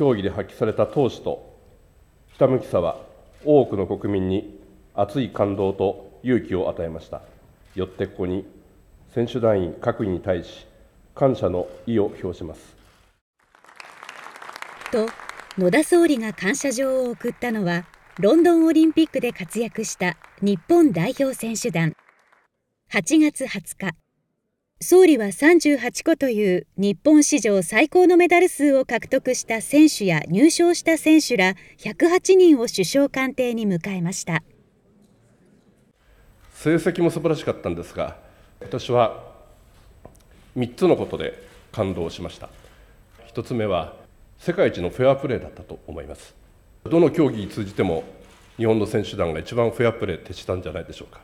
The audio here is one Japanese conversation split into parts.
教義で発揮された闘志とひたむきさは多くの国民に熱い感動と勇気を与えましたよってここに選手団員各位に対し感謝の意を表しますと野田総理が感謝状を送ったのはロンドンオリンピックで活躍した日本代表選手団8月20日総理は38個という日本史上最高のメダル数を獲得した選手や入賞した選手ら108人を首相官邸に迎えました成績も素晴らしかったんですが私は3つのことで感動しました1つ目は世界一のフェアプレーだったと思いますどの競技に通じても日本の選手団が一番フェアプレー徹したんじゃないでしょうか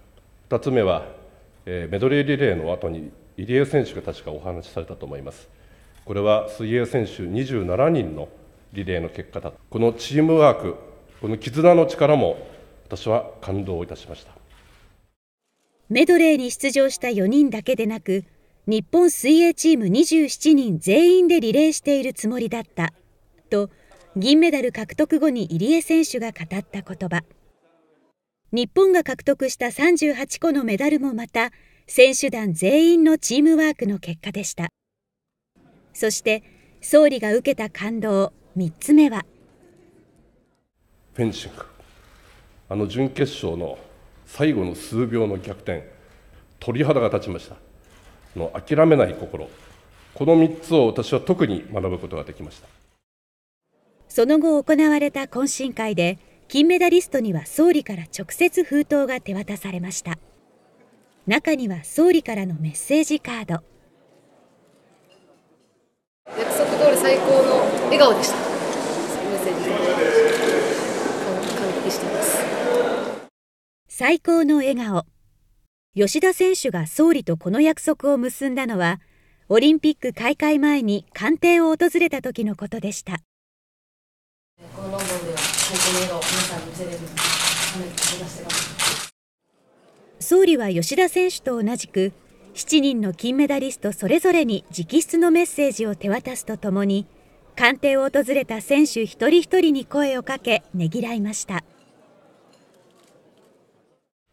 2つ目はえメドレーリレーの後に入江選手が確かお話しされたと思います。これは水泳選手27人のリレーの結果だこのチームワーク、この絆の力も私は感動いたしましたメドレーに出場した4人だけでなく、日本水泳チーム27人全員でリレーしているつもりだったと、銀メダル獲得後に入江選手が語った言葉。日本が獲得した38個のメダルもまた、選手団全員のチームワークの結果でしたそして総理が受けた感動3つ目はフェンシングあの準決勝の最後の数秒の逆転鳥肌が立ちましたの諦めない心この3つを私は特に学ぶことができましたその後行われた懇親会で金メダリストには総理から直接封筒が手渡されました中には総理からのメッセージカード約束通り最高の笑顔でしたメッセージ感激しています最高の笑顔吉田選手が総理とこの約束を結んだのはオリンピック開会前に官邸を訪れた時のことでしたこのロンドンでは最高の笑顔を皆さんに見せれる目指してます総理は吉田選手と同じく7人の金メダリストそれぞれに直筆のメッセージを手渡すとともに官邸を訪れた選手一人一人に声をかけねぎらいました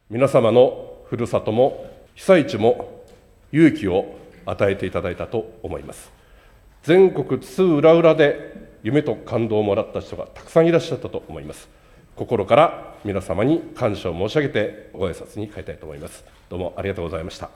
皆様のふるさとも被災地も勇気を与えていただいたと思います全国津々浦々で夢と感動をもらった人がたくさんいらっしゃったと思います心から皆様に感謝を申し上げてご挨拶に変えたいと思います。どうもありがとうございました。